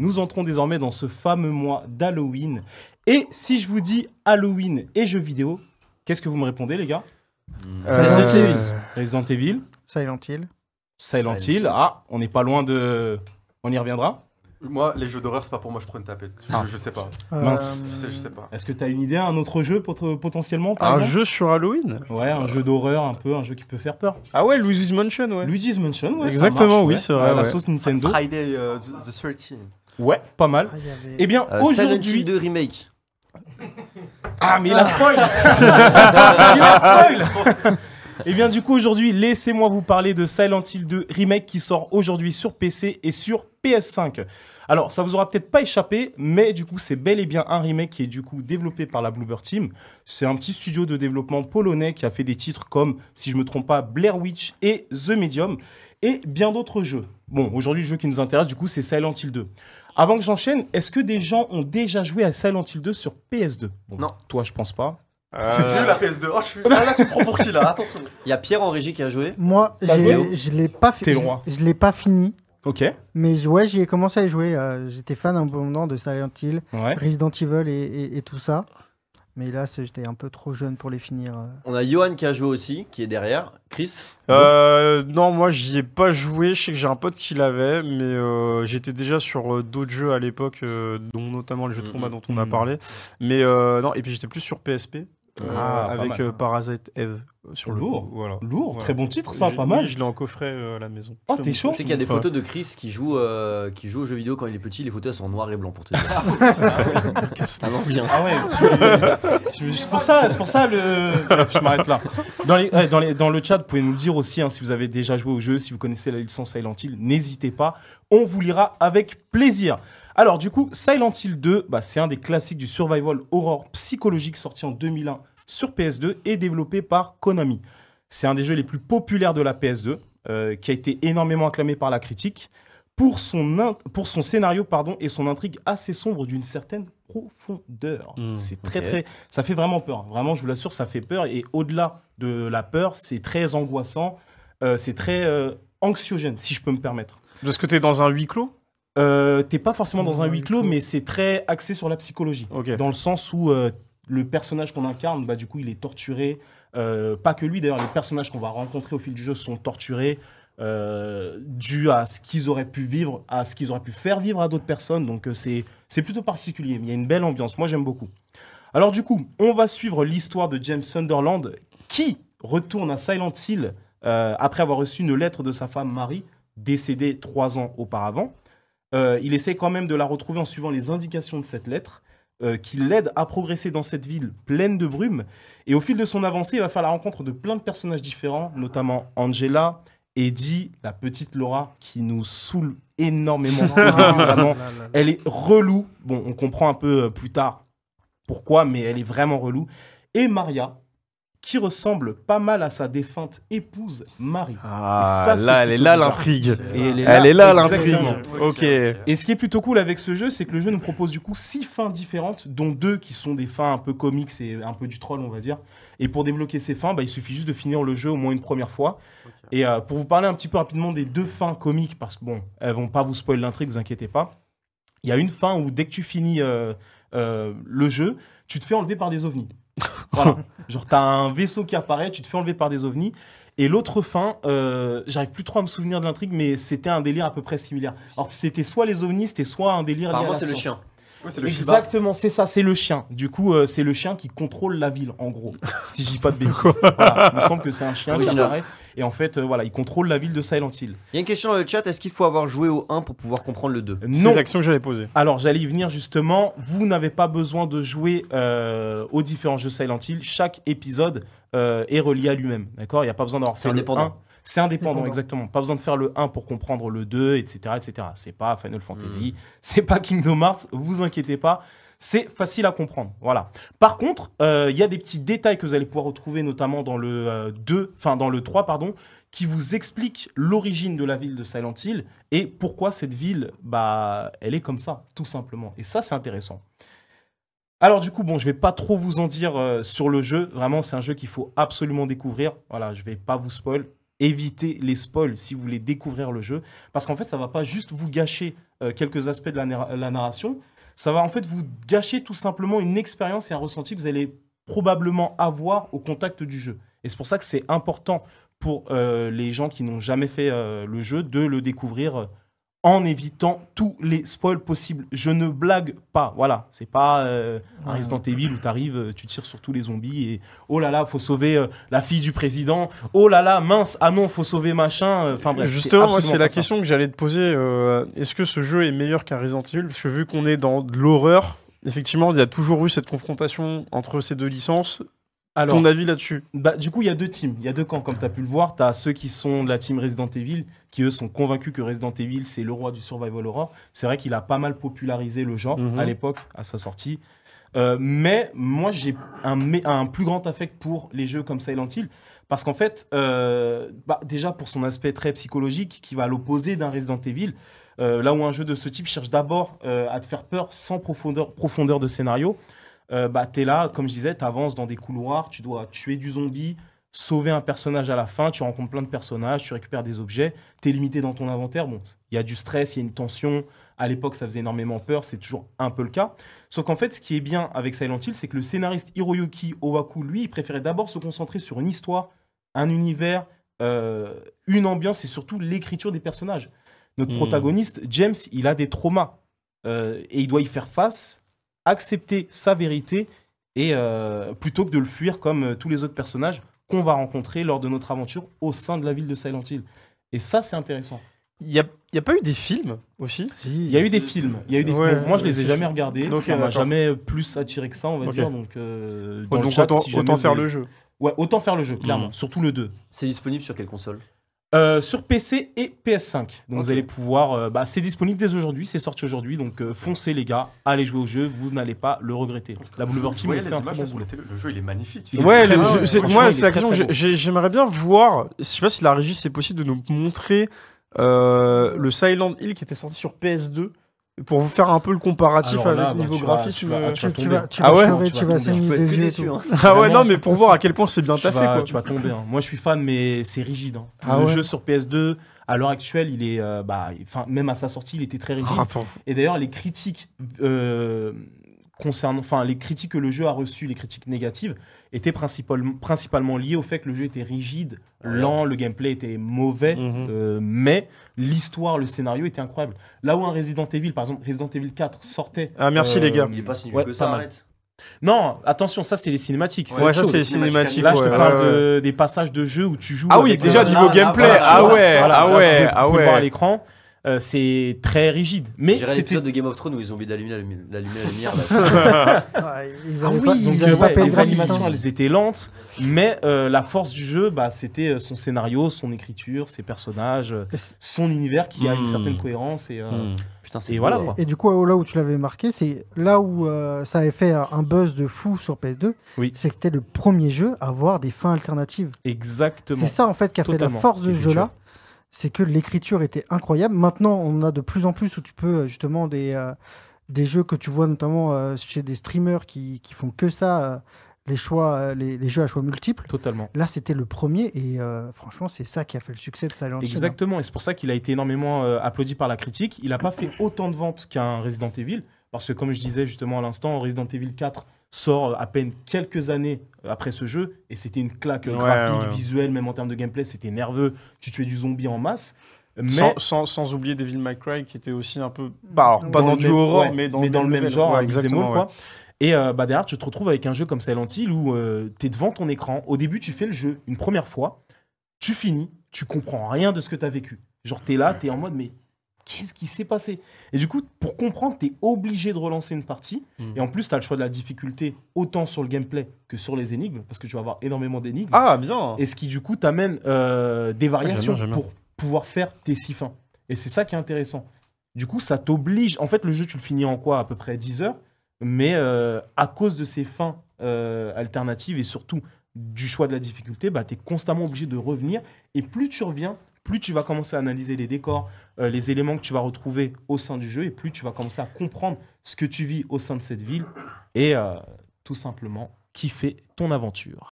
Nous entrons désormais dans ce fameux mois d'Halloween. Et si je vous dis Halloween et jeux vidéo, qu'est-ce que vous me répondez, les gars euh... euh Resident Evil. Silent Hill. Silent, Hill. Ah, on n'est pas loin de. On y reviendra. Moi, les jeux d'horreur, c'est pas pour moi, je prends une tapette. Je, ah. sais pas. Euh, Mince. Je sais, pas. Est-ce que tu as une idée, un autre jeu potentiellement Un jeu sur Halloween Ouais, un jeu d'horreur un peu, un jeu qui peut faire peur. Ah ouais, Luigi's Mansion, ouais. Luigi's Mansion, ouais. Exactement, oui, c'est vrai. La sauce Nintendo. Friday euh, the 13 Ouais, pas mal. Ah, eh bien, euh, aujourd'hui. de remake. Ah, mais il a ah. spoil Il a spoil Et eh bien du coup aujourd'hui, laissez-moi vous parler de Silent Hill 2 Remake qui sort aujourd'hui sur PC et sur PS5. Alors, ça vous aura peut-être pas échappé, mais du coup, c'est bel et bien un remake qui est du coup développé par la Bluebird Team. C'est un petit studio de développement polonais qui a fait des titres comme, si je me trompe pas, Blair Witch et The Medium et bien d'autres jeux. Bon, aujourd'hui, le jeu qui nous intéresse, du coup, c'est Silent Hill 2. Avant que j'enchaîne, est-ce que des gens ont déjà joué à Silent Hill 2 sur PS2 Non. Toi, je pense pas. Euh... J'ai eu la PS2. je ah, là, tu prends pour qui là Attention. Il y a Pierre en régie qui a joué. Moi, je l'ai pas fait. je l'ai pas fini. Ok. Mais ouais, ai commencé à y jouer. Euh, j'étais fan un bon moment de Silent Hill, Resident Evil et, tout ça. Mais là, j'étais un peu trop jeune pour les finir. Euh. On a Johan qui a joué aussi, qui est derrière. Chris euh, Non, moi, j'y ai pas joué. Je sais que j'ai un pote qui l'avait, mais j'étais déjà sur d'autres jeux à l'époque, dont notamment le jeu de mm-hmm. combat dont on a mm-hmm. parlé. Mais non, et puis j'étais plus sur PSP ah, euh, avec euh, Parasite Eve euh, sur lourd. Le... Voilà. Lourd, très bon titre, ça, pas mal. je l'ai en coffret à la maison. Ah, t'es chaud Tu sais qu'il y a des photos de Chris qui joue, qui joue aux jeux vidéo quand il est petit, les photos sont en noir et blancs pour te dire. c'est un ancien. Ah ouais, ah c'est pour ça, c'est pour ça le. Je m'arrête là. Dans, dans, dans le chat, vous pouvez nous dire aussi hein, si vous avez déjà joué au jeu, si vous connaissez la licence Silent Hill, n'hésitez pas, on vous lira avec plaisir. Alors du coup, Silent Hill 2, bah, c'est un des classiques du survival horror psychologique sorti en 2001 sur PS2 et développé par Konami. C'est un des jeux les plus populaires de la PS2, euh, qui a été énormément acclamé par la critique pour son, pour son scénario pardon, et son intrigue assez sombre d'une certaine profondeur. Hmm, c'est très, très. Ça fait vraiment peur. Hein. Vraiment, je vous l'assure, ça fait peur. Et au-delà de la peur, c'est très angoissant. Euh, c'est très euh, anxiogène, si je peux me permettre. Parce que tu es dans un huis clos euh, T'es pas forcément dans un huis clos, mais c'est très axé sur la psychologie. Dans le sens où le personnage qu'on incarne, bah, du coup, il est torturé. Euh, pas que lui, d'ailleurs, les personnages qu'on va rencontrer au fil du jeu sont torturés. Euh, dû à ce qu'ils auraient pu vivre, à ce qu'ils auraient pu faire vivre à d'autres personnes. Donc euh, c'est plutôt particulier, mais il y a une belle ambiance. Moi j'aime beaucoup. Alors du coup, on va suivre l'histoire de James Sunderland qui retourne à Silent Hill après avoir reçu une lettre de sa femme Marie, décédée trois ans auparavant. il essaie quand même de la retrouver en suivant les indications de cette lettre. Euh, qui l'aide à progresser dans cette ville pleine de brume. Et au fil de son avancée, il va faire la rencontre de plein de personnages différents, notamment Angela, Eddie, la petite Laura, qui nous saoule énormément. Elle est relou. Bon, on comprend un peu euh, plus tard pourquoi, mais elle est vraiment relou. Et Maria, qui ressemble pas mal à sa défunte épouse Marie. Ah, là, elle est là l'intrigue. Elle, est là l'intrigue. Ok. Et ce qui est plutôt cool avec ce jeu, c'est que le jeu nous propose du coup six fins différentes, dont deux qui sont des fins un peu comiques et un peu du troll, on va dire. Et pour débloquer ces fins, bah, il suffit juste de finir le jeu au moins une première fois. Et euh, pour vous parler un petit peu rapidement des deux fins comiques, parce que bon, elles vont pas vous spoiler l'intrigue, vous inquiétez pas. Il y a une fin où dès que tu finis euh, euh, le jeu, tu te fais enlever par des ovnis. Genre, t'as un vaisseau qui apparaît, tu te fais enlever par des ovnis. Et l'autre fin, euh, j'arrive plus trop à me souvenir de l'intrigue, mais c'était un délire à peu près similaire. Alors, c'était soit les ovnis, c'était soit un délire. c'est le chien le Exactement, c'est ça, c'est le chien. Du coup, euh, c'est le chien qui contrôle la ville, en gros. si je dis pas de bêtises. Il me semble que c'est un chien qui apparaît. Et en fait, euh, voilà, il contrôle la ville de Silent Hill. Il y a une question dans le chat est-ce qu'il faut avoir joué au 1 pour pouvoir comprendre le 2 euh, C'est l'action que j'allais poser. Alors, j'allais y venir justement. Vous n'avez pas besoin de jouer aux différents jeux Silent Hill. Chaque épisode est relié à lui-même. D'accord Il n'y a pas besoin d'avoir faire le c'est indépendant, exactement. Pas besoin de faire le 1 pour comprendre le 2, etc. etc. C'est pas Final Fantasy, mm. c'est pas Kingdom Hearts, vous inquiétez pas. C'est facile à comprendre, voilà. Par contre, euh, il y a des petits détails que vous allez pouvoir retrouver, notamment dans le euh, enfin dans le 3, pardon, qui vous expliquent l'origine de la ville de Silent Hill et pourquoi cette ville, bah, elle est comme ça, tout simplement. Et ça, c'est intéressant. Alors du coup, bon, je vais pas trop vous en dire euh, sur le jeu. Vraiment, c'est un jeu qu'il faut absolument découvrir. Voilà, je vais pas vous spoiler évitez les spoils si vous voulez découvrir le jeu, parce qu'en fait, ça va pas juste vous gâcher euh, quelques aspects de la, narration, ça va en fait vous gâcher tout simplement une expérience et un ressenti que vous allez probablement avoir au contact du jeu. Et c'est pour ça que c'est important pour euh, les gens qui n'ont jamais fait euh, le jeu de le découvrir en évitant tous les spoils possibles. Je ne blague pas. Voilà, c'est pas un euh, Resident Evil où t'arrives, euh, tu tires sur tous les zombies et oh là là, faut sauver euh, la fille du président. Oh là là, mince, ah non, faut sauver machin. Enfin bref. Justement, c'est la question que j'allais te poser. Est-ce que ce jeu est meilleur qu'un Resident Evil Parce que vu qu'on est dans de l'horreur, effectivement, il y a toujours eu cette confrontation entre ces deux licences. Alors, ton avis là-dessus bah, Du coup, il y a deux teams, il y a deux camps, comme tu as pu le voir. Tu as ceux qui sont de la team Resident Evil, qui eux sont convaincus que Resident Evil, c'est le roi du survival horror. C'est vrai qu'il a pas mal popularisé le genre mhm. à l'époque, à sa sortie. Euh, mais moi, j'ai un, plus grand affect pour les jeux comme Silent Hill, parce qu'en fait, euh, bah, déjà pour son aspect très psychologique, qui va à l'opposé d'un Resident Evil, euh, là où un jeu de ce type cherche d'abord à te faire peur sans profondeur de scénario, euh, bah, là, comme je disais, tu dans des couloirs, tu dois tuer du zombie, sauver un personnage à la fin, tu rencontres plein de personnages, tu récupères des objets, t'es limité dans ton inventaire. Bon, il y a du stress, il y a une tension. À l'époque, ça faisait énormément peur, c'est toujours un peu le cas. Sauf qu'en fait, ce qui est bien avec Silent Hill, c'est que le scénariste Hiroyuki Owaku, lui, il préférait d'abord se concentrer sur une histoire, un univers, euh, une ambiance et surtout l'écriture des personnages. Notre hmm. protagoniste, James, il a des traumas euh, et il doit y faire face accepter sa vérité et euh, plutôt que de le fuir comme euh, tous les autres personnages qu'on va rencontrer lors de notre aventure au sein de la ville de Silent Hill. Et ça, c'est intéressant. Il n'y a, y a, pas eu des films aussi Il y a eu des films. Il y a eu des Moi, je les ai jamais regardés. on ça jamais plus attiré que ça, on va dire. Donc, euh, autant, faire le jeu. Ouais, autant faire le jeu, clairement. Hmm. Surtout le 2. C'est disponible sur quelle console euh, sur PC et PS5. Donc vous allez pouvoir. Euh, bah, c'est disponible dès aujourd'hui, c'est sorti aujourd'hui. Donc euh, foncez les gars, allez jouer au jeu, vous n'allez pas le regretter. La Bloomberg Team fait un bon boulot. Le jeu il est magnifique. ouais, moi c'est la question. J'aimerais bien voir. Je sais pas si la régie c'est possible de nous montrer le Silent Hill qui était sorti sur PS2. Pour vous faire un peu le comparatif avec le bah, niveau graphisme. ah ouais, tu vas te Ah ouais, non, mais pour voir à quel point c'est bien fait Quoi. Tu vas tomber. Hein. Moi, je suis fan, mais c'est rigide. Hein. Ah le jeu sur PS2, à l'heure actuelle, il est, euh, bah, même à sa sortie, il était très rigide. Ah, Et d'ailleurs, les critiques euh, concernant, enfin, les critiques que le jeu a reçues, les critiques négatives, étaient principalement, principalement liées au fait que le jeu était rigide, lent, le gameplay était mauvais, mhm. euh, mais l'histoire, le scénario était incroyable. Là où un Resident Evil, par exemple, Resident Evil 4 sortait. Ah, merci les gars. Euh, il est pas que ça, arrête. Non, attention, ça c'est les cinématiques. Ouais, ça c'est les cinématiques. Là, je te parle des passages de jeu où tu joues. Ah oui, déjà euh, niveau gameplay. ah, ouais, ah ouais, ah ouais. à l'écran. Euh, c'est très rigide. Mais J'ai l'épisode de Game of Thrones où ils ont oublié d'allumer la, lumière. ils ah euh, les animations elles étaient lentes, mais euh, la force du jeu, bah, c'était son scénario, son écriture, ses personnages, son univers qui a une hmm. certaine cohérence et. Hmm. Putain, voilà, et, du coup, là où tu l'avais marqué, c'est là où ça avait fait un buzz de fou sur PS2, oui. c'est que c'était le premier jeu à avoir des fins alternatives. Exactement. C'est ça en fait qui a fait la force de ce jeu-là c'est que l'écriture était incroyable. Maintenant, on a de plus en plus où tu peux euh, justement des, euh, des jeux que tu vois notamment euh, chez des streamers qui, qui font que ça, les, choix, les, jeux à choix multiples. Totalement. Là, c'était le premier et franchement, c'est ça qui a fait le succès de Silent Hill. Hein. Exactement, et c'est pour ça qu'il a été énormément applaudi par la critique. Il n'a pas fait autant de ventes qu'un Resident Evil, parce que comme je disais justement à l'instant, Resident Evil 4 sort à peine quelques années après ce jeu, et c'était une claque graphique, visuelle, même en termes de gameplay, c'était nerveux, tu tuais du zombie en masse. Mais... Sans, oublier Devil May Cry, qui était aussi un peu, bah, pas dans, du horror, mais dans, le, même genre, exactement, quoi. Et euh, bah, derrière, tu te retrouves avec un jeu comme Silent Hill où euh, t'es tu es devant ton écran, au début tu fais le jeu une première fois, tu finis, tu comprends rien de ce que tu as vécu. Genre, tu es là, tu es en mode, mais qu'est-ce qui s'est passé Et du coup, pour comprendre, tu es obligé de relancer une partie. Mm. Et en plus, tu as le choix de la difficulté autant sur le gameplay que sur les énigmes, parce que tu vas avoir énormément d'énigmes. Ah, bien Et ce qui, du coup, t'amène euh, des ah, variations pour pouvoir faire tes six fins. Et c'est ça qui est intéressant. Du coup, ça t'oblige. En fait, le jeu, tu le finis en quoi À peu près 10 heures. Mais euh, à cause de ces fins euh, alternatives et surtout du choix de la difficulté, bah, tu es constamment obligé de revenir. Et plus tu reviens, plus tu vas commencer à analyser les décors, euh, les éléments que tu vas retrouver au sein du jeu, et plus tu vas commencer à comprendre ce que tu vis au sein de cette ville, et euh, tout simplement kiffer ton aventure.